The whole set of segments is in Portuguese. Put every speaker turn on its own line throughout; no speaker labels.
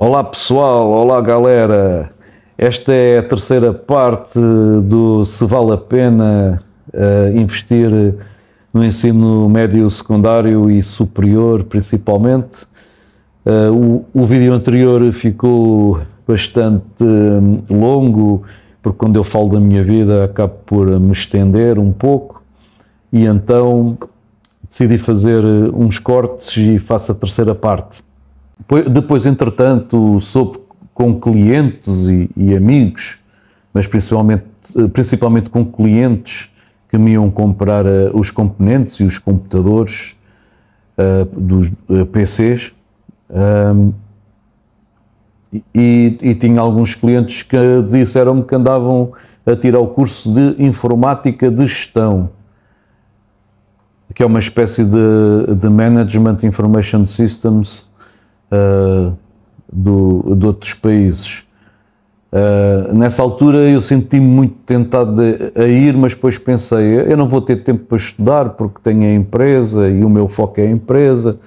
Olá pessoal, olá galera. Esta é a terceira parte do se vale a pena uh, investir no ensino médio, secundário e superior, principalmente. Uh, o, o, vídeo anterior ficou bastante um, longo, porque quando eu falo da minha vida acabo por me estender um pouco e então decidi fazer eh, uns cortes e faço a terceira parte. Depois, entretanto, soube com clientes e, e amigos, mas principalmente, eh, principalmente com clientes que me iam comprar uh, os componentes e os computadores uh, dos uh, PCs. Um, e, e, tinha alguns clientes que disseram-me que andavam a tirar o curso de informática de gestão, que é uma espécie de, de Management Information Systems uh, do, de outros países. Uh, nessa altura eu senti-me muito tentado a ir, mas depois pensei, eu não vou ter tempo para estudar porque tenho a empresa e o meu foco é a empresa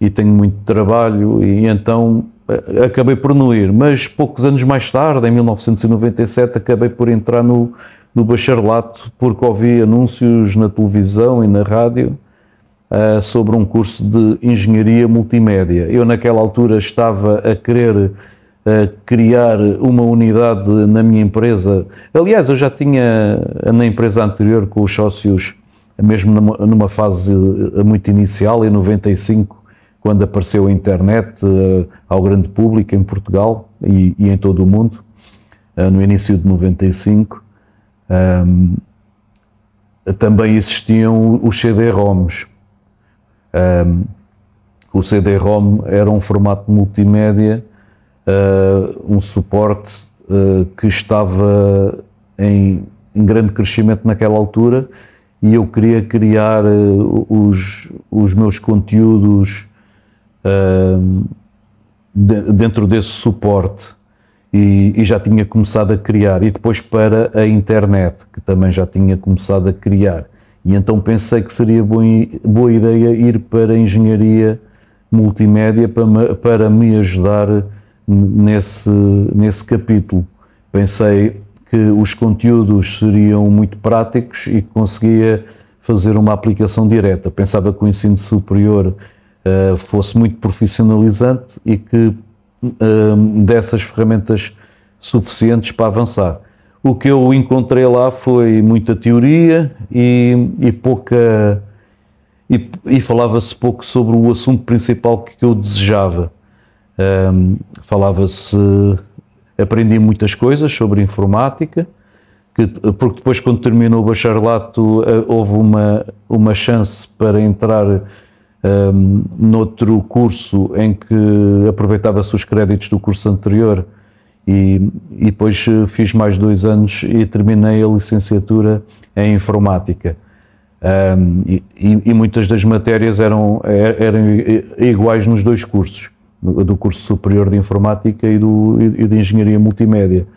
e tenho muito trabalho e então ah, acabei por não ir. Mas poucos anos mais tarde, em 1997, acabei por entrar no, no bacharelato porque ouvi anúncios na televisão e na rádio uh, sobre um curso de engenharia multimédia. Eu, naquela altura, estava a querer eh, criar uma unidade na minha empresa. Aliás, eu já tinha na empresa anterior com os sócios, mesmo numa, fase eh, muito inicial, em 95, quando apareceu a internet ao grande público em Portugal e, e em todo o mundo, no início de 95. Ehm, também existiam os CD-ROMs um, o CD-ROM era um formato multimédia, uh, um suporte uh, que estava em, em, grande crescimento naquela altura e eu queria criar uh, os, os meus conteúdos de, dentro desse suporte. E, e, já tinha começado a criar, e depois para a internet, que também já tinha começado a criar. E então pensei que seria boa, boa ideia ir para a engenharia multimédia para me, para me ajudar nesse, nesse capítulo. Pensei que os conteúdos seriam muito práticos e que conseguia fazer uma aplicação direta. Pensava que o ensino superior uh, fosse muito profissionalizante e que uh, dessas ferramentas suficientes para avançar o que eu encontrei lá foi muita teoria e, e pouca. E, e falava-se pouco sobre o assunto principal que eu desejava. Um, falava-se. Aprendi muitas coisas sobre informática, que, porque depois, quando terminou o bacharelato, eh, houve uma, uma chance para entrar um, noutro curso em que aproveitava-se os créditos do curso anterior e, e, depois eh, fiz mais dois anos e terminei a licenciatura em informática. Um, e, e, muitas das matérias eram, er, eram iguais nos dois cursos, do curso superior de informática e, do, e de engenharia multimédia.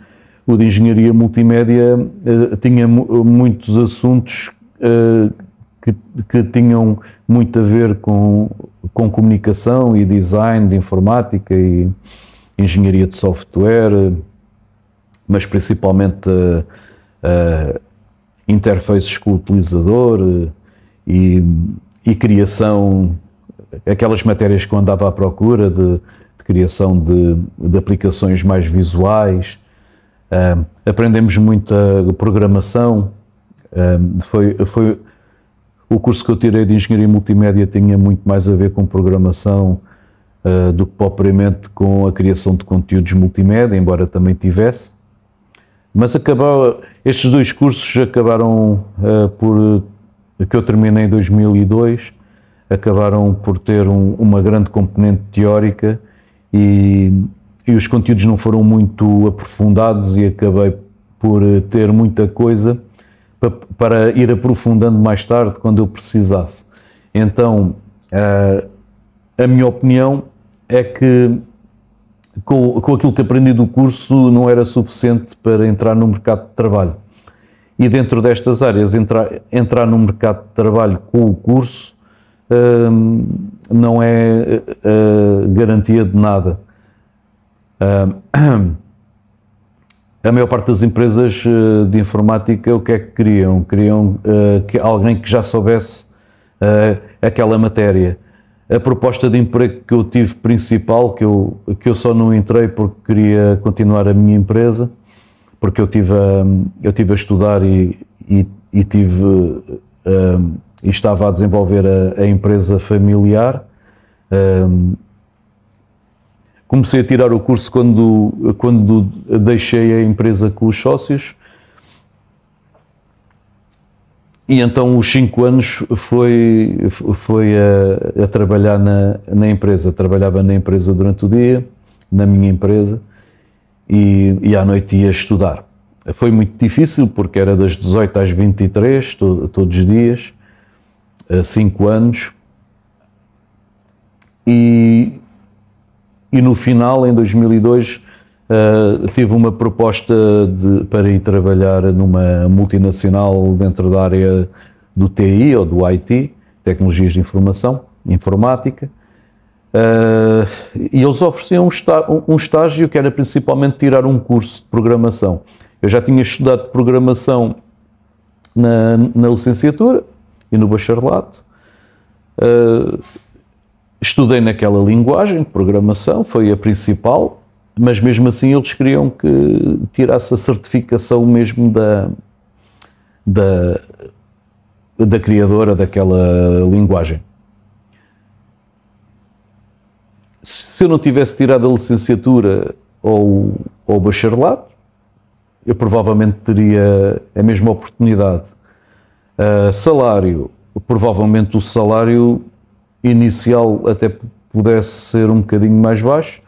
O de engenharia multimédia eh, tinha muitos assuntos eh, que, que, tinham muito a ver com, com comunicação e design de informática e, engenharia de software, mas principalmente uh, uh, interfaces com o utilizador uh, e, e, criação, aquelas matérias que eu andava à procura de, de criação de, de, aplicações mais visuais. aprendemos muita programação. foi, foi o curso que eu tirei de engenharia multimédia tinha muito mais a ver com programação uh, do que propriamente com a criação de conteúdos multimédia, embora também tivesse. Mas acabou estes dois cursos acabaram uh, por, eh, que eu terminei em 2002, acabaram por ter um, uma grande componente teórica e, e os conteúdos não foram muito aprofundados e acabei por ter muita coisa para ir aprofundando mais tarde quando eu precisasse. Então, a minha opinião é que com, com aquilo que aprendi do curso não era suficiente para entrar no mercado de trabalho. E dentro destas áreas, entrar, entrar no mercado de trabalho com o curso hum, não é uh, garantia de nada. Hum, a maior parte das empresas eh, de informática, o que é que queriam? Queriam uh, que alguém que já soubesse aquela matéria a proposta de emprego que eu tive principal, que eu, que eu só não entrei porque queria continuar a minha empresa, porque eu tive a, eu tive a estudar e, e, e tive um, e estava a desenvolver a, a empresa familiar. Um, comecei a tirar o curso quando, quando deixei a empresa com os sócios E então os cinco anos foi, foi a, a trabalhar na, na empresa. Trabalhava na empresa durante o dia, na minha empresa, e, e, à noite ia estudar. Foi muito difícil porque era das 18 às 23, to, todos os dias, cinco anos. E, e no final, em 2002, Uh, eh, tive uma proposta de, para ir trabalhar numa multinacional dentro da área do TI ou do IT, Tecnologias de Informação, Informática, uh, e eles ofereciam um, está, um, estágio que era principalmente tirar um curso de programação. Eu já tinha estudado programação na, na licenciatura e no bacharelato. Uh, estudei naquela linguagem de programação, foi a principal, mas mesmo assim eles queriam que tirasse a certificação mesmo da, da, da criadora daquela linguagem. Se eu não tivesse tirado a licenciatura ou, ou bacharelato, eu provavelmente teria a mesma oportunidade. Uh, salário, provavelmente o salário inicial até pudesse ser um bocadinho mais baixo,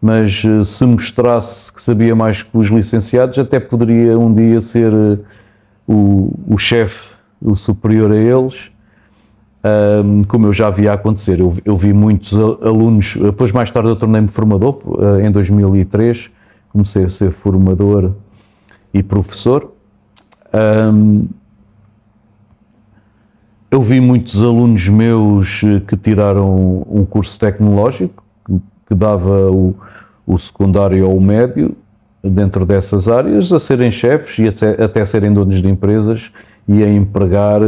mas eh, se mostrasse que sabia mais que os licenciados, até poderia um dia ser eh, o, o chefe, o superior a eles, um, como eu já via acontecer. Eu, eu, vi muitos alunos, eh, depois mais tarde eu tornei-me formador, em 2003 comecei a ser formador e professor. Um, eu vi muitos alunos meus que tiraram um curso tecnológico que dava o, o secundário ou o médio dentro dessas áreas a serem chefes e até, até serem donos de empresas e a empregar eh,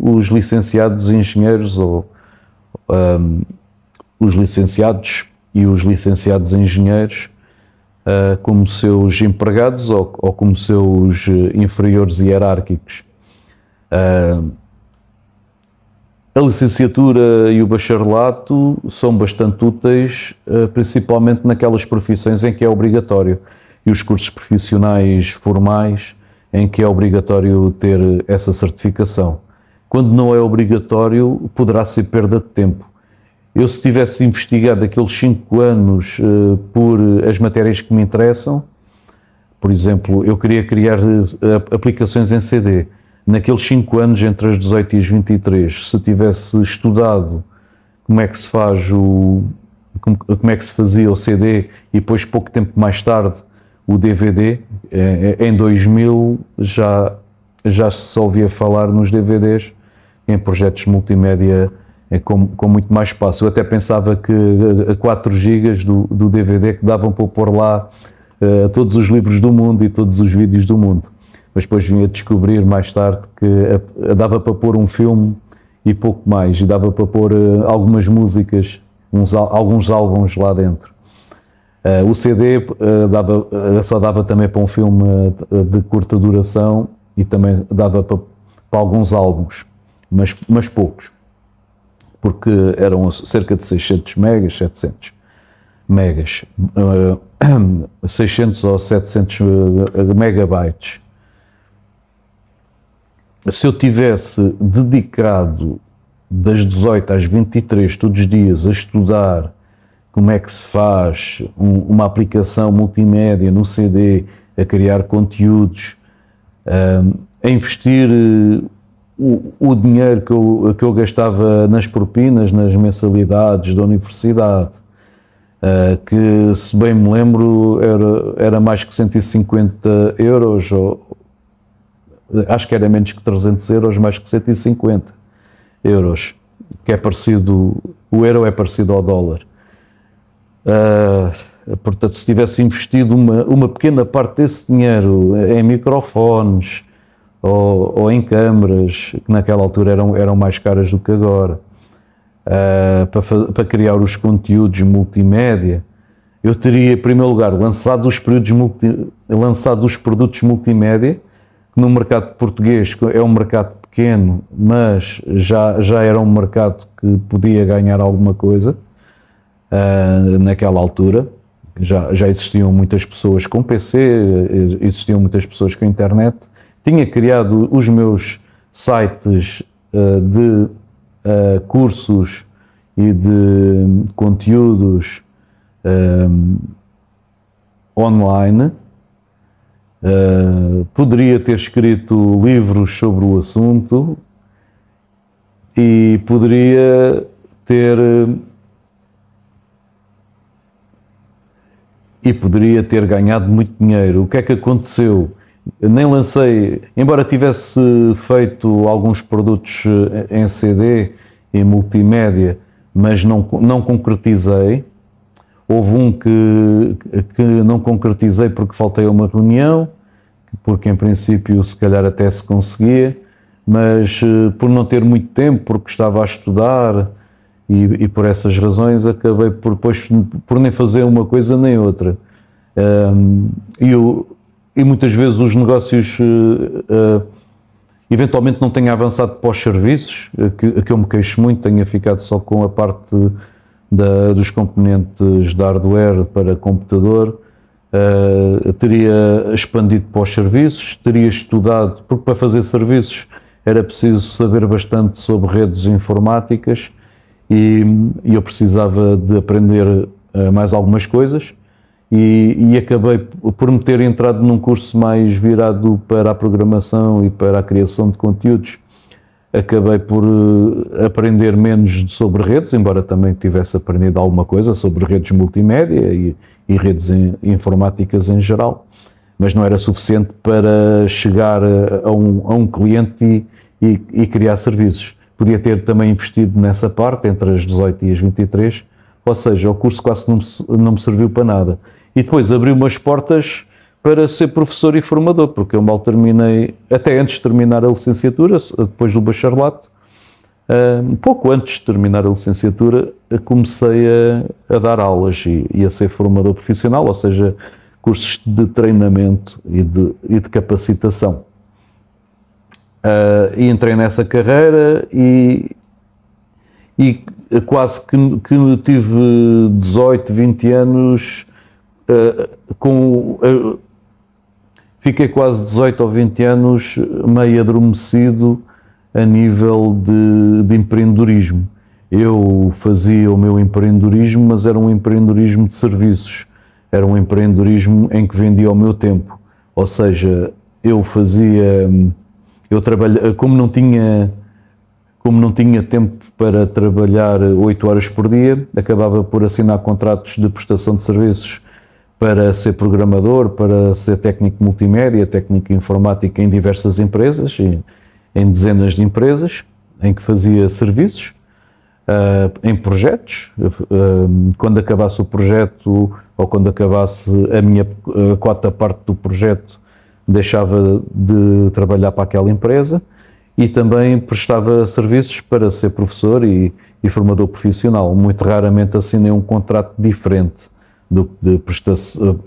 os licenciados engenheiros ou um, os licenciados e os licenciados engenheiros uh, como seus empregados ou, ou como seus eh, inferiores hierárquicos. Uh, a licenciatura e o bacharelato são bastante úteis, eh, principalmente naquelas profissões em que é obrigatório e os cursos profissionais formais em que é obrigatório ter essa certificação. Quando não é obrigatório, poderá ser perda de tempo. Eu, se tivesse investigado aqueles cinco anos eh, por as matérias que me interessam, por exemplo, eu queria criar eh, aplicações em CD naqueles 5 anos entre as 18 e as 23, se tivesse estudado como é que se faz o como, como é que se fazia o CD e depois pouco tempo mais tarde o DVD, eh, eh, em 2000 já já se ouvia falar nos DVDs em projetos multimédia é com, com, muito mais espaço. Eu até pensava que a 4 GB do, do, DVD que davam para pôr lá uh, todos os livros do mundo e todos os vídeos do mundo mas depois vinha descobrir mais tarde que dava para pôr um filme e pouco mais, e dava para pôr eh, algumas músicas, uns, alguns álbuns lá dentro. Uh, o CD uh, eh, dava, uh, só dava também para um filme de curta duração e também dava para, para alguns álbuns, mas, mas poucos, porque eram cerca de 600 megas, 700 megas, 600 ou 700 megabytes se eu tivesse dedicado das 18 às 23 todos os dias a estudar como é que se faz um, uma aplicação multimédia no CD, a criar conteúdos, um, a investir eh, o, o dinheiro que eu, que eu gastava nas propinas, nas mensalidades da universidade, Uh, que, se bem me lembro, era, era mais que 150 euros ou, acho que era menos que 300 euros, mais que 150 euros, que é parecido, o euro é parecido ao dólar. Uh, portanto, se tivesse investido uma, uma pequena parte desse dinheiro em microfones ou, ou em câmaras, que naquela altura eram, eram mais caras do que agora, uh, para, para criar os conteúdos multimédia, eu teria, em primeiro lugar, lançado os, multi, lançado os produtos multimédia, no mercado português é um mercado pequeno, mas já, já era um mercado que podia ganhar alguma coisa uh, naquela altura. Já, já existiam muitas pessoas com PC, existiam muitas pessoas com internet. Tinha criado os meus sites uh, de uh, cursos e de conteúdos online Uh, poderia ter escrito livros sobre o assunto e poderia ter eh, e poderia ter ganhado muito dinheiro. O que é que aconteceu? Nem lancei, embora tivesse feito alguns produtos eh, em CD, e multimédia, mas não, não concretizei Houve um que, que não concretizei porque faltei a uma reunião, porque em princípio se calhar até se conseguia, mas eh, por não ter muito tempo, porque estava a estudar e, e por essas razões acabei por, depois, por nem fazer uma coisa nem outra. Um, e, eu, e muitas vezes os negócios uh, eventualmente não tenha avançado para os serviços, que, que eu me queixo muito, tenha ficado só com a parte da, dos componentes de hardware para computador, uh, teria expandido para os serviços, teria estudado, porque para fazer serviços era preciso saber bastante sobre redes informáticas e, e eu precisava de aprender uh, mais algumas coisas. E, e, acabei por me ter entrado num curso mais virado para a programação e para a criação de conteúdos acabei por eh, aprender menos sobre redes, embora também tivesse aprendido alguma coisa sobre redes multimédia e, e redes informáticas em geral, mas não era suficiente para chegar eh, a um, a um cliente e, e, e, criar serviços. Podia ter também investido nessa parte, entre as 18 e as 23, ou seja, o curso quase não me, não me serviu para nada. E depois abriu umas portas para ser professor e formador, porque eu mal terminei, até antes de terminar a licenciatura, depois do bacharelato, um ah, pouco antes de terminar a licenciatura, comecei a, a dar aulas e, e, a ser formador profissional, ou seja, cursos de treinamento e de, e de capacitação. Uh, e entrei nessa carreira e, e quase que, que tive 18, 20 anos uh, com. Uh, fiquei quase 18 ou 20 anos meio adormecido a nível de, de empreendedorismo. Eu fazia o meu empreendedorismo, mas era um empreendedorismo de serviços, era um empreendedorismo em que vendia o meu tempo. Ou seja, eu fazia, eu trabalhava, como não tinha como não tinha tempo para trabalhar 8 horas por dia, acabava por assinar contratos de prestação de serviços para ser programador, para ser técnico multimédia, técnico informático em diversas empresas, em, em dezenas de empresas, em que fazia serviços, uh, em projetos. Uh, quando acabasse o projeto ou quando acabasse a minha uh, ah, cota parte do projeto, deixava de trabalhar para aquela empresa e também prestava serviços para ser professor e, e formador profissional. Muito raramente assinei um contrato diferente do, presta eh,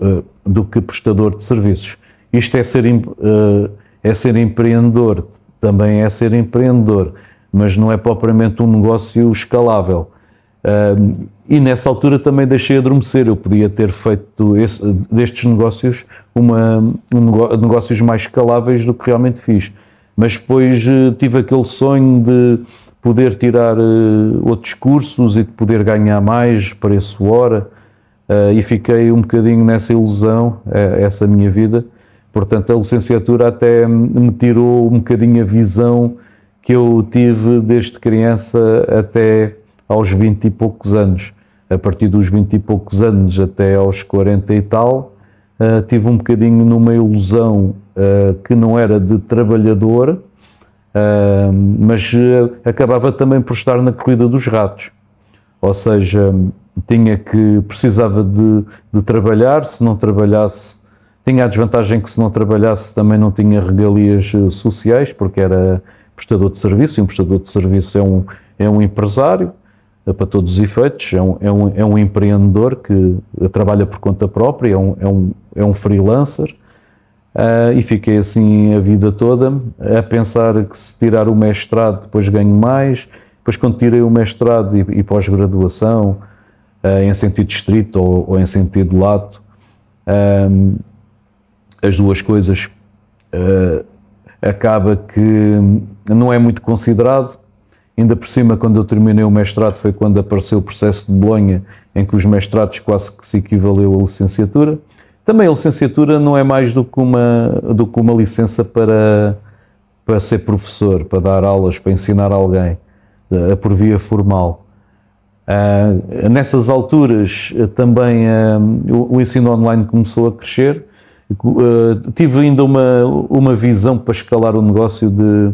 eh, do que prestador de serviços. Isto é ser, eh, é ser empreendedor, também é ser empreendedor, mas não é propriamente um negócio escalável. e nessa altura também deixei adormecer. Eu podia ter feito esse, destes negócios uma, um, negócios mais escaláveis do que realmente fiz. Mas depois tive aquele sonho de poder tirar outros cursos e de poder ganhar mais, preço hora. Eh, e fiquei um bocadinho nessa ilusão, eh, essa minha vida. Portanto, a licenciatura até me tirou um bocadinho a visão que eu tive desde criança até aos 20 e poucos anos. A partir dos 20 e poucos anos até aos 40 e tal, uh, tive um bocadinho numa ilusão uh, que não era de trabalhador, uh, mas acabava também por estar na corrida dos ratos. Ou seja, tinha que precisava de, de trabalhar, se não trabalhasse tinha a desvantagem que se não trabalhasse também não tinha regalias eh, sociais, porque era prestador de serviço, e um prestador de serviço é um, é um empresário, é para todos os efeitos, é um, é um, é um empreendedor que eh, trabalha por conta própria, é um, é um, é um freelancer, uh, e fiquei assim a vida toda a pensar que se tirar o mestrado depois ganho mais, depois quando tirei o mestrado e, e pós-graduação, uh, em sentido estrito ou, ou, em sentido lato. Um, as duas coisas uh, acaba que não é muito considerado. Ainda por cima, quando eu terminei o mestrado, foi quando apareceu o processo de Bolonha, em que os mestrados quase que se equivaleu à licenciatura. Também a licenciatura não é mais do que uma, do que uma licença para, para ser professor, para dar aulas, para ensinar alguém, eh, por via formal. Uh, nessas alturas eh, também uh, o, o, ensino online começou a crescer. Uh, tive ainda uma, uma visão para escalar o negócio de,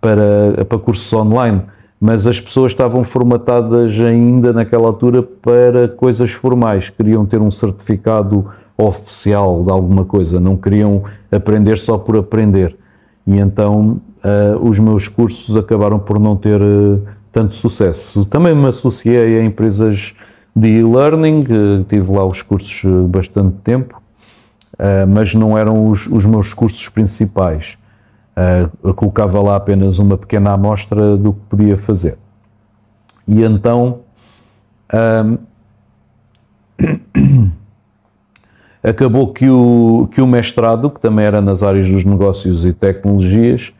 para, para cursos online, mas as pessoas estavam formatadas ainda naquela altura para coisas formais, queriam ter um certificado oficial de alguma coisa, não queriam aprender só por aprender. E então os meus cursos acabaram por não ter tanto sucesso. Também me associei a empresas de e-learning, eh, tive lá os cursos eh, bastante tempo, eh, mas não eram os, os meus cursos principais. Eu colocava lá apenas uma pequena amostra do que podia fazer. E então hum, acabou que o, que o mestrado, que também era nas áreas dos negócios e tecnologias,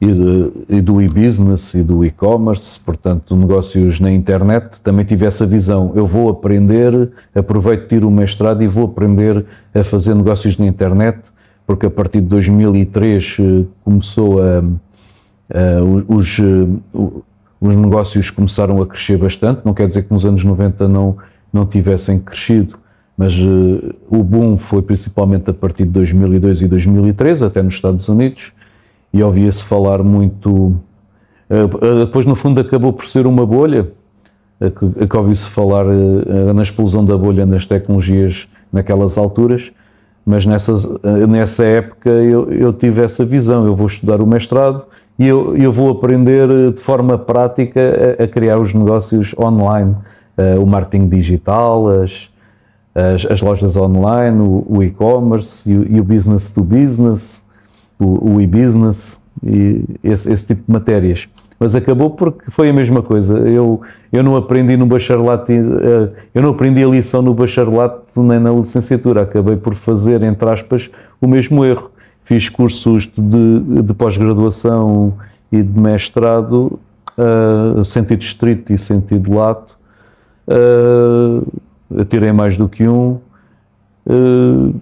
e, de, e do e-business e do e-commerce, portanto, negócios na internet, também tive essa visão. Eu vou aprender, aproveito, tiro o mestrado e vou aprender a fazer negócios na internet, porque a partir de 2003 eh, começou a. a os, eh, os negócios começaram a crescer bastante, não quer dizer que nos anos 90 não, não tivessem crescido, mas uh, o boom foi principalmente a partir de 2002 e 2003, até nos Estados Unidos e ouvia-se falar muito. Eh, eh, depois, no fundo, acabou por ser uma bolha eh, que, que ouviu-se falar na explosão da bolha nas tecnologias naquelas alturas, mas nessas, nessa época eu, eu tive essa visão. Eu vou estudar o mestrado e eu, eu vou aprender de forma prática a, a criar os negócios online, o marketing digital, as, as, as lojas online, o, o e-commerce e, e o business to business o, e-business e esse, esse, tipo de matérias. Mas acabou porque foi a mesma coisa. Eu, eu não aprendi no bacharelato, eh, eu não aprendi a lição no bacharelato nem na licenciatura. Acabei por fazer, entre aspas, o mesmo erro. Fiz cursos de, de pós-graduação e de mestrado, uh, sentido estrito e sentido lato. Uh, eh, tirei mais do que um. Uh,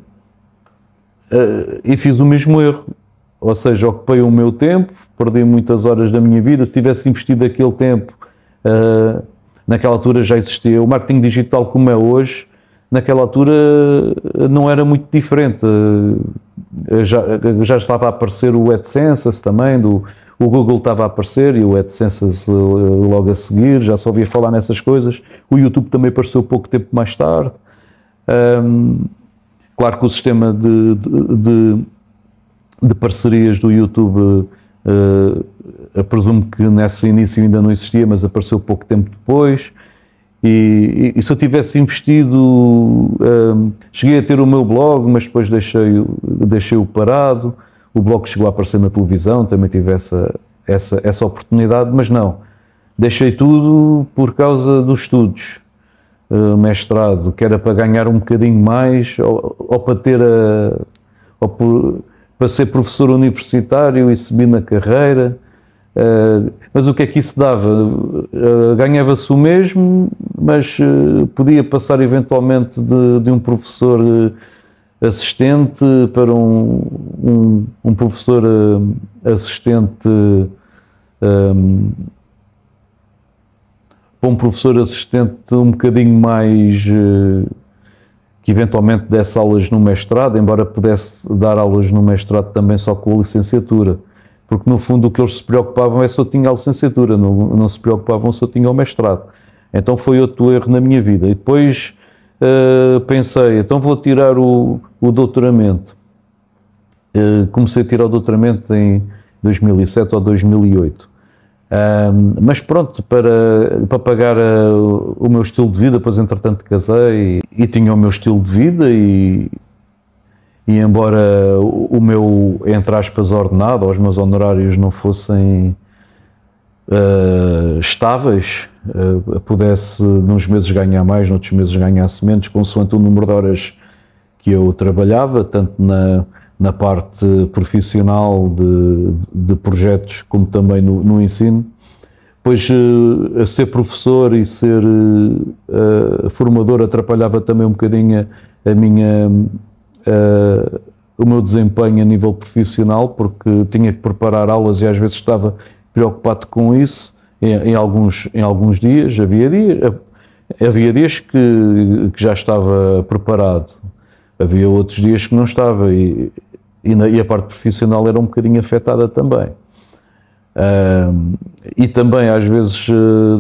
Uh, e fiz o mesmo erro ou seja, ocupei o meu tempo, perdi muitas horas da minha vida. Se tivesse investido aquele tempo, uh, naquela altura já existia o marketing digital como é hoje, naquela altura eh, não era muito diferente. Eh, já, já estava a aparecer o AdSense também, do, o Google estava a aparecer e o AdSense logo a seguir, já só ouvia falar nessas coisas. O YouTube também apareceu pouco tempo mais tarde. Um, ehm, claro que o sistema de, de, de de parcerias do YouTube, uh, eh, presumo que nesse início ainda não existia, mas apareceu pouco tempo depois. E, e, e se eu tivesse investido, eh, cheguei a ter o meu blog, mas depois deixei-o deixei parado. O blog chegou a aparecer na televisão, também tive essa, essa, essa oportunidade, mas não. Deixei tudo por causa dos estudos. Uh, mestrado, que era para ganhar um bocadinho mais ou, ou para ter a. Ou por, para ser professor universitário e subir na carreira. Uh, mas o que é que isso dava? Uh, Ganhava-se o mesmo, mas uh, podia passar eventualmente de, de um professor assistente para um, um, um professor assistente. Um, ehm, para um professor assistente um bocadinho mais que eventualmente desse aulas no mestrado, embora pudesse dar aulas no mestrado também só com a licenciatura. Porque, no fundo, o que eles se preocupavam é se eu tinha a licenciatura, não, não se preocupavam se eu tinha o mestrado. Então foi outro erro na minha vida. E depois uh, pensei, então vou tirar o, o doutoramento. Uh, comecei a tirar o doutoramento em 2007 ou 2008. Um, mas pronto, para, para pagar uh, o meu estilo de vida, pois entretanto casei e, e tinha o meu estilo de vida e, e embora o, o meu, entre aspas, ordenado, ou os meus honorários não fossem uh, estáveis, uh, pudesse nos meses ganhar mais, noutros meses ganhasse menos, consoante o número de horas que eu trabalhava, tanto na, na parte profissional de, de projetos, como também no, no ensino. Pois uh, ser professor e ser uh, formador atrapalhava também um bocadinho a, a minha, uh, o meu desempenho a nível profissional, porque tinha que preparar aulas e às vezes estava preocupado com isso. Em, em alguns, em alguns dias, havia dias, havia dias que, que já estava preparado, havia outros dias que não estava e, e, na, e a parte profissional era um bocadinho afetada também. Uh, e também, às vezes, uh,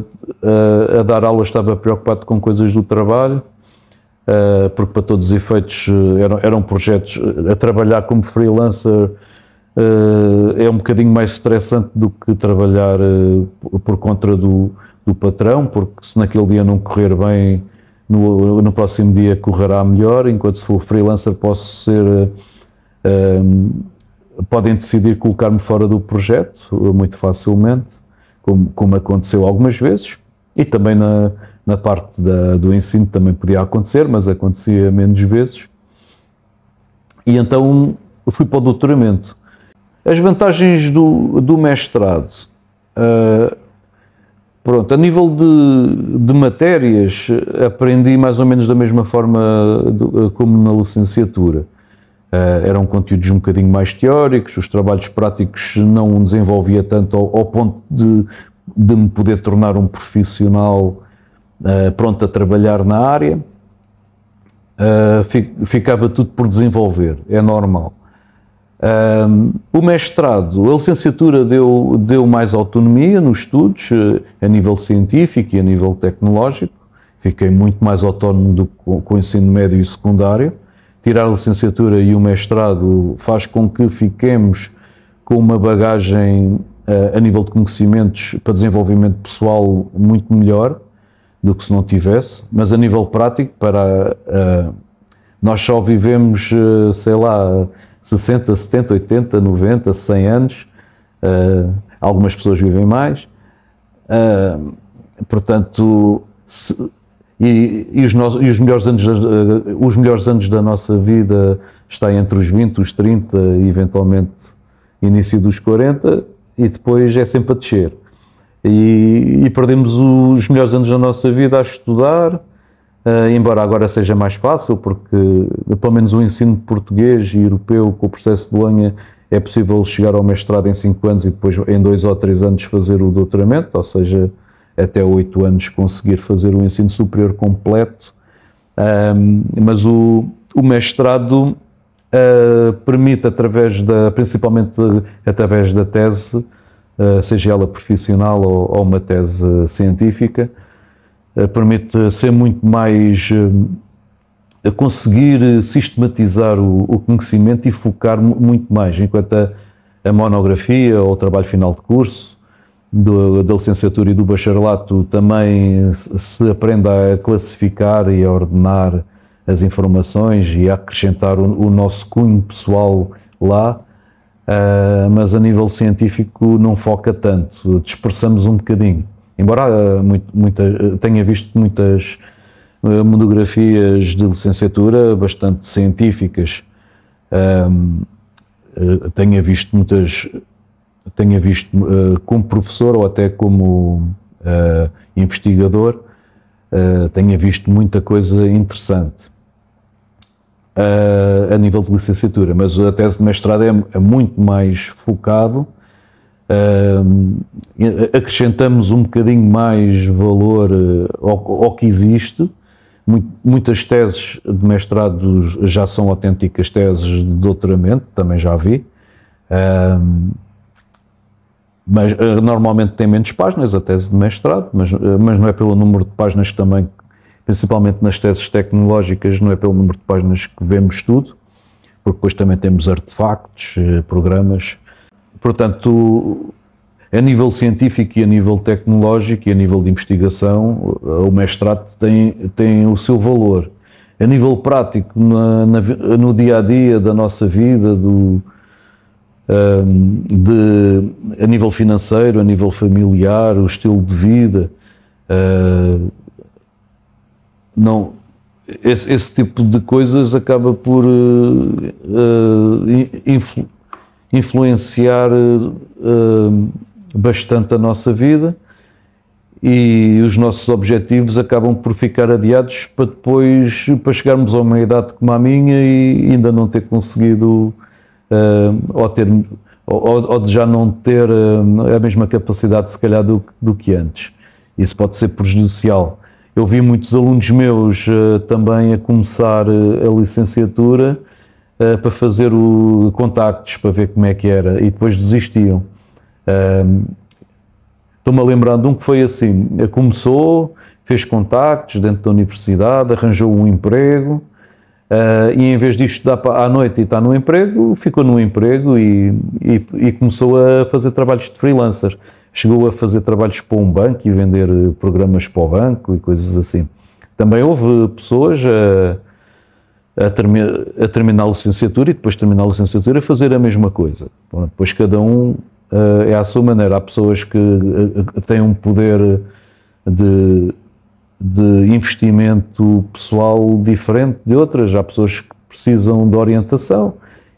uh, a dar aula estava preocupado com coisas do trabalho, eh, porque, para todos os efeitos, eh, eram, eram projetos. A trabalhar como freelancer é um bocadinho mais estressante do que trabalhar por conta do, do patrão, porque se naquele dia não correr bem, no, no próximo dia correrá melhor, enquanto se for freelancer posso ser podem decidir colocar-me fora do projeto muito facilmente, como, como aconteceu algumas vezes, e também na, na parte da, do ensino também podia acontecer, mas acontecia menos vezes. E então fui para o doutoramento. As vantagens do, do mestrado. Uh, pronto, a nível de, de matérias, aprendi mais ou menos da mesma forma do, como na licenciatura. Uh, eram conteúdos um bocadinho mais teóricos, os trabalhos práticos não desenvolvia tanto ao, ao ponto de, de me poder tornar um profissional uh, pronto a trabalhar na área. Uh, ficava tudo por desenvolver, é normal. o mestrado, a licenciatura deu, deu mais autonomia nos estudos, a nível científico e a nível tecnológico. Fiquei muito mais autónomo do que com o ensino médio e secundário tirar a licenciatura e o mestrado faz com que fiquemos com uma bagagem eh, a nível de conhecimentos para desenvolvimento pessoal muito melhor do que se não tivesse, mas a nível prático, para uh, nós só vivemos, uh, sei lá, 60, 70, 80, 90, 100 anos, uh, algumas pessoas vivem mais, portanto, se, e, e, os, no, e os, melhores anos, eh, os melhores anos da nossa vida está entre os 20, os 30 e eventualmente início dos 40 e depois é sempre a descer. E, e perdemos os melhores anos da nossa vida a estudar, Uh, embora agora seja mais fácil, porque eh, pelo menos o ensino português e europeu com o processo de Bolonha é possível chegar ao mestrado em 5 anos e depois em 2 ou 3 anos fazer o doutoramento, ou seja, até oito anos conseguir fazer o ensino superior completo, um, mas o, o mestrado uh, permite, através da, principalmente através da tese, uh, seja ela profissional ou, ou uma tese científica, uh, permite ser muito mais. conseguir sistematizar o, o, conhecimento e focar muito mais, enquanto a, a monografia ou o trabalho final de curso do, da licenciatura e do bacharelato também se aprenda a classificar e a ordenar as informações e a acrescentar o, o nosso cunho pessoal lá, uh, mas a nível científico não foca tanto, dispersamos um bocadinho. Embora uh, muito, muita, tenha visto muitas uh, monografias de licenciatura bastante científicas, tenha visto muitas tenha visto uh, como professor ou até como uh, investigador, uh, tenha visto muita coisa interessante a nível de licenciatura, mas a tese de mestrado é, é muito mais focado. acrescentamos um bocadinho mais valor ao, ao que existe, Muitas teses de mestrado já são autênticas teses de doutoramento, também já vi mas uh, normalmente tem menos páginas, a tese de mestrado, mas, uh, mas não é pelo número de páginas que também, principalmente nas teses tecnológicas, não é pelo número de páginas que vemos tudo, porque depois também temos artefactos, eh, programas. Portanto, a nível científico e a nível tecnológico e a nível de investigação, o mestrado tem, tem o seu valor. A nível prático, na, na, no dia a dia da nossa vida, do, Ehm, de, a nível financeiro, a nível familiar, o estilo de vida. Eh, não, esse, esse tipo de coisas acaba por eh, eh, influ, influenciar bastante a nossa vida e os nossos objetivos acabam por ficar adiados para depois, para chegarmos a uma idade como a minha e ainda não ter conseguido ou, ter, ou, ou de já não ter a mesma capacidade, se calhar, do, do que antes. Isso pode ser prejudicial. Eu vi muitos alunos meus ah, também a começar ah, a licenciatura ah, para fazer o, contactos, para ver como é que era, e depois desistiam. Estou-me a lembrar de um que foi assim: começou, fez contactos dentro da universidade, arranjou um emprego, Uh, e em vez de estudar à noite e estar no emprego, ficou no emprego e, e, e, começou a fazer trabalhos de freelancer. Chegou a fazer trabalhos para um banco e vender eh, programas para o banco e coisas assim. Também houve pessoas a, a, termi a terminar a licenciatura e depois de terminar a licenciatura a fazer a mesma coisa. Bom, depois cada um uh, é à sua maneira. Há pessoas que uh, têm um poder de de investimento pessoal diferente de outras. Há pessoas que precisam de orientação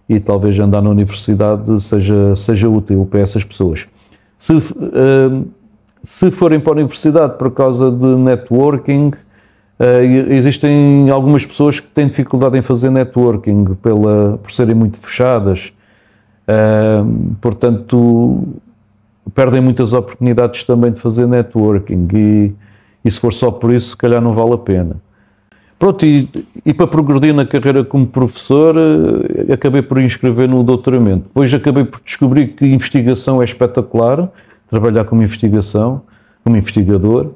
e talvez andar na universidade seja, seja útil para essas pessoas. Se, ehm, se forem para a universidade por causa de networking, eh, existem algumas pessoas que têm dificuldade em fazer networking pela, por serem muito fechadas. Ehm, portanto, perdem muitas oportunidades também de fazer networking e e se for só por isso, se calhar não vale a pena. Pronto, e, e para progredir na carreira como professor, eh, acabei por inscrever no doutoramento. Depois acabei por descobrir que investigação é espetacular, trabalhar como investigação, como investigador.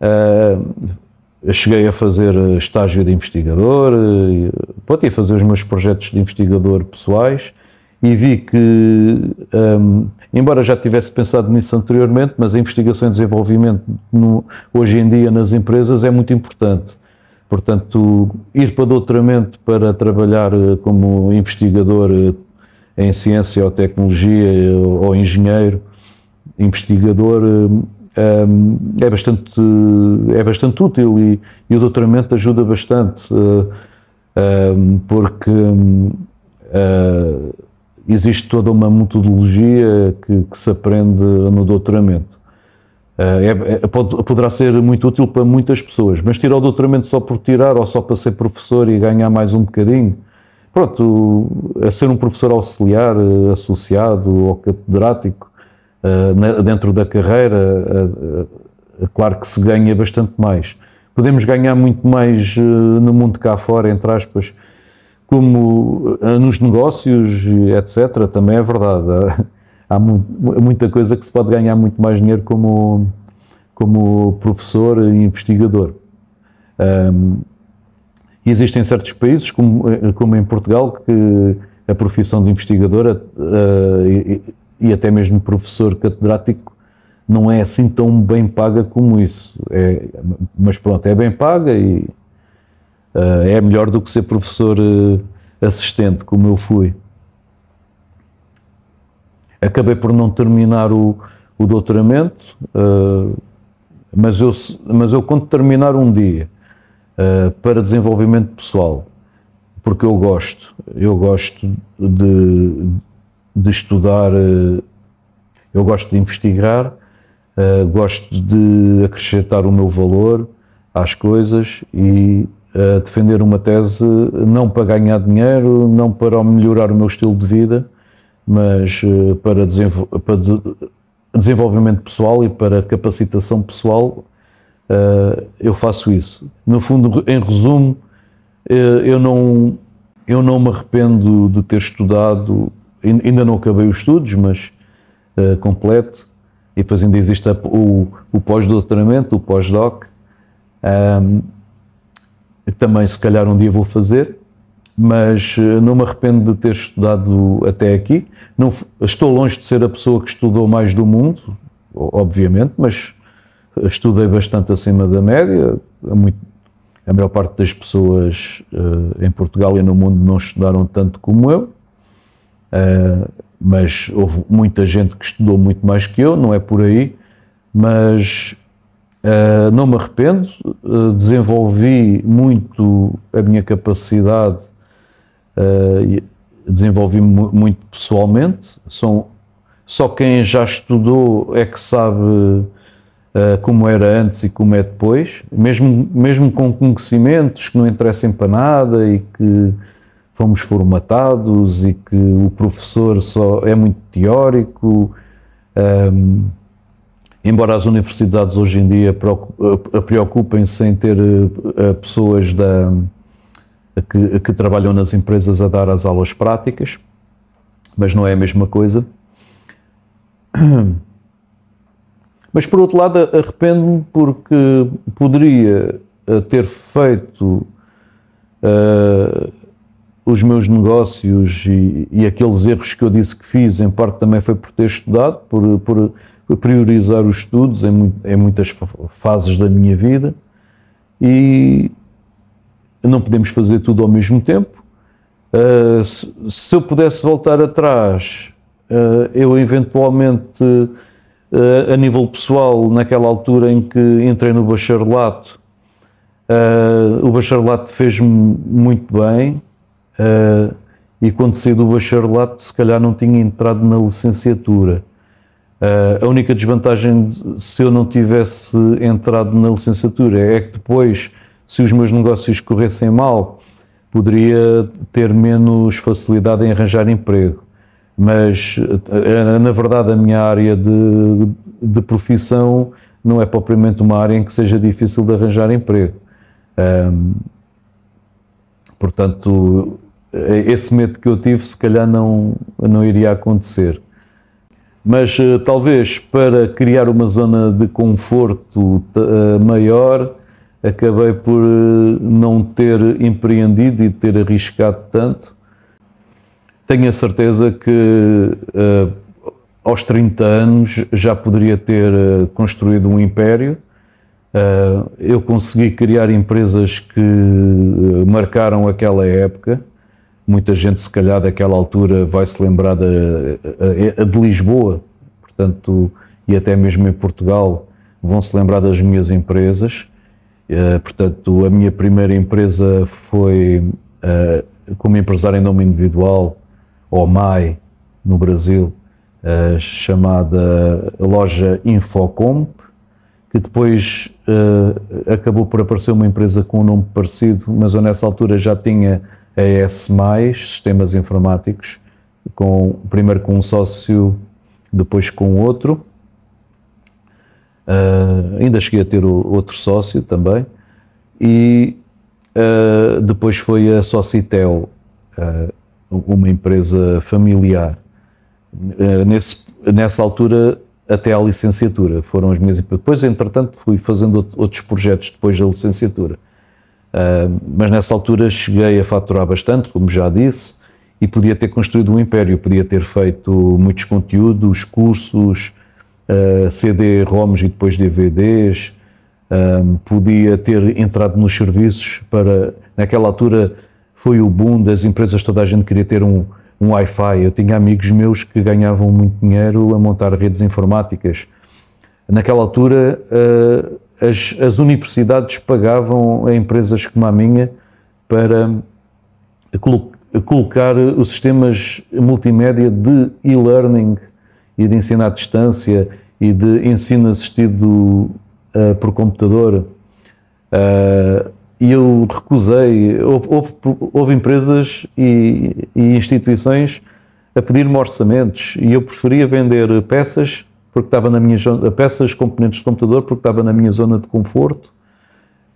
Uh, cheguei a fazer eh, estágio de investigador, uh, pronto, fazer os meus projetos de investigador pessoais e vi que, um, embora já tivesse pensado nisso anteriormente, mas a investigação e desenvolvimento no, hoje em dia nas empresas é muito importante. Portanto, ir para doutoramento para trabalhar eh, como investigador eh, em ciência ou tecnologia eh, ou engenheiro, investigador, hum, é bastante, é bastante útil e, e o doutoramento ajuda bastante, hum, porque hum, existe toda uma metodologia que, que se aprende no doutoramento. Eh, é, é, pode, poderá ser muito útil para muitas pessoas, mas tirar o doutoramento só por tirar ou só para ser professor e ganhar mais um bocadinho, pronto, a ser um professor auxiliar, eh, associado ou catedrático, eh, dentro da carreira, é claro que se ganha bastante mais. Podemos ganhar muito mais no mundo cá fora, entre aspas, como eh, nos negócios, etc., também é verdade. Há muita coisa que se pode ganhar muito mais dinheiro como, como professor e investigador. Um, existem certos países, como, eh, como em Portugal, que a profissão de investigador uh, e, e, até mesmo professor catedrático não é assim tão bem paga como isso. É, mas pronto, é bem paga e, eh, é melhor do que ser professor eh, assistente, como eu fui. Acabei por não terminar o, o doutoramento, eh, mas, eu, mas eu conto terminar um dia para desenvolvimento pessoal, porque eu gosto, eu gosto de, de estudar, eu gosto de investigar, gosto de acrescentar o meu valor às coisas e a defender uma tese não para ganhar dinheiro, não para melhorar o meu estilo de vida, mas eh, para, desenvol para de desenvolvimento pessoal e para capacitação pessoal, eh, eu faço isso. No fundo, em resumo, eh, eu não, eu não me arrependo de ter estudado, ainda não acabei os estudos, mas completo, e depois ainda existe o, o pós-doutoramento, o pós-doc. Um, ehm, também se calhar um dia vou fazer, mas eh, não me arrependo de ter estudado até aqui. Não, estou longe de ser a pessoa que estudou mais do mundo, obviamente, mas eh, estudei bastante acima da média. É muito, a maior parte das pessoas uh, em Portugal e no mundo não estudaram tanto como eu, uh, mas houve muita gente que estudou muito mais que eu, não é por aí, mas eh, não me arrependo, uh, desenvolvi muito a minha capacidade, uh, desenvolvi mu muito pessoalmente. São, só quem já estudou é que sabe como era antes e como é depois, mesmo, mesmo com conhecimentos que não interessem para nada e que fomos formatados e que o professor só é muito teórico. Um, ehm, embora as universidades hoje em dia eh, preocupem-se em ter eh, eh, pessoas da, que, que, trabalham nas empresas a dar as aulas práticas, mas não é a mesma coisa. Mas por outro lado, arrependo-me porque poderia ter feito uh, os meus negócios e, e, aqueles erros que eu disse que fiz, em parte também foi por ter estudado, por, por priorizar os estudos em, em muitas fases da minha vida e não podemos fazer tudo ao mesmo tempo. Uh, se, se eu pudesse voltar atrás, uh, eu eventualmente, uh, a nível pessoal, naquela altura em que entrei no bacharelato, o bacharelato fez-me muito bem. e quando saí do bacharelato, se calhar não tinha entrado na licenciatura. Uh, a única desvantagem, se eu não tivesse entrado na licenciatura, é que depois, se os meus negócios corressem mal, poderia ter menos facilidade em arranjar emprego. Mas, eh, eh, na verdade, a minha área de, de profissão não é propriamente uma área em que seja difícil de arranjar emprego. Um, portanto, esse medo que eu tive, se calhar, não, não iria acontecer mas eh, talvez para criar uma zona de conforto eh, maior, acabei por eh, não ter empreendido e ter arriscado tanto. Tenho a certeza que aos 30 anos já poderia ter construído um império. Eu consegui criar empresas que marcaram aquela época. Muita gente, se calhar, daquela altura vai se lembrar da, de Lisboa, portanto, e até mesmo em Portugal, vão se lembrar das minhas empresas. Eh, portanto, a minha primeira empresa foi eh, como empresário em nome individual, ou MAI, no Brasil, eh, chamada loja Infocomp, que depois acabou por aparecer uma empresa com um nome parecido, mas eu nessa altura já tinha S, sistemas informáticos, com, primeiro com um sócio, depois com outro. Uh, ainda cheguei a ter o, outro sócio também. E uh, depois foi a Societel, uh, ah, uma empresa familiar. Nesse, nessa altura até à licenciatura foram as minhas... Depois, entretanto, fui fazendo outros projetos depois da licenciatura. Ah, mas nessa altura cheguei a faturar bastante, como já disse, e podia ter construído um império, podia ter feito muitos conteúdos, cursos, uh, ah, CD, ROMs e depois DVDs, um, ah, podia ter entrado nos serviços para. Naquela altura foi o boom das empresas, toda a gente queria ter um, um Wi-Fi. Eu tinha amigos meus que ganhavam muito dinheiro a montar redes informáticas. Naquela altura. Uh, as, as universidades pagavam a empresas como a minha para colocar eh, os sistemas multimédia de e-learning e de ensino à distância e de ensino assistido uh, por computador. Uh, e eu recusei. Houve, houve, houve empresas e, e instituições a pedir-me orçamentos e eu preferia vender peças porque estava na minha zona, peças, componentes de computador, porque estava na minha zona de conforto.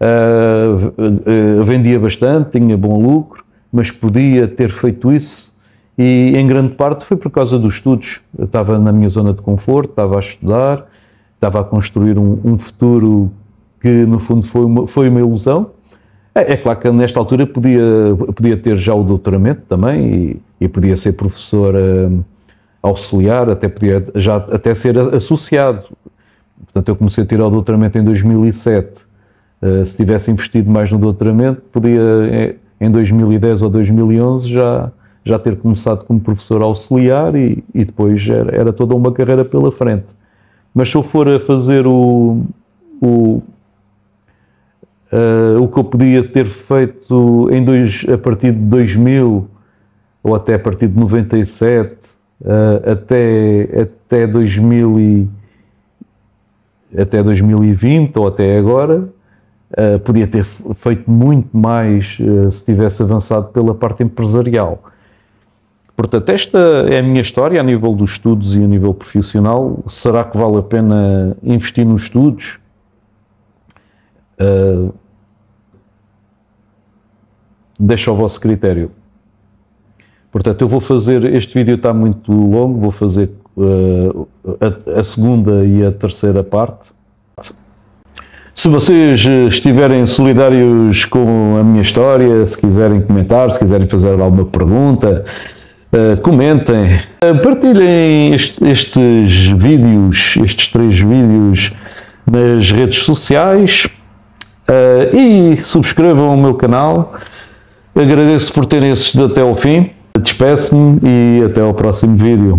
Uh, vendia bastante, tinha bom lucro, mas podia ter feito isso e em grande parte foi por causa dos estudos. Eu estava na minha zona de conforto, estava a estudar, estava a construir um, um futuro que no fundo foi uma, foi uma ilusão. É, é, claro que nesta altura podia, podia ter já o doutoramento também e, e podia ser professor. Uh, auxiliar, até podia já até ser associado. Portanto, eu comecei a tirar o doutoramento em 2007. Uh, eh, se tivesse investido mais no doutoramento, podia eh, em 2010 ou 2011 já, já ter começado como professor auxiliar e, e depois era, era, toda uma carreira pela frente. Mas se eu for a fazer o, o, uh, o que eu podia ter feito em dois, a partir de 2000 ou até a partir de 97, uh, até, até, 2000 e, até 2020 ou até agora. Uh, podia ter feito muito mais uh, se tivesse avançado pela parte empresarial. Portanto, esta é a minha história a nível dos estudos e a nível profissional. Será que vale a pena investir nos estudos? Uh, deixo ao vosso critério. Portanto, eu vou fazer, este vídeo está muito longo, vou fazer uh, a, a, segunda e a terceira parte. Se vocês eh, estiverem solidários com a minha história, se quiserem comentar, se quiserem fazer alguma pergunta, uh, comentem, uh, partilhem este, estes vídeos, estes três vídeos nas redes sociais e subscrevam o meu canal. Agradeço por terem assistido até ao fim. Despeço-me e até ao próximo vídeo.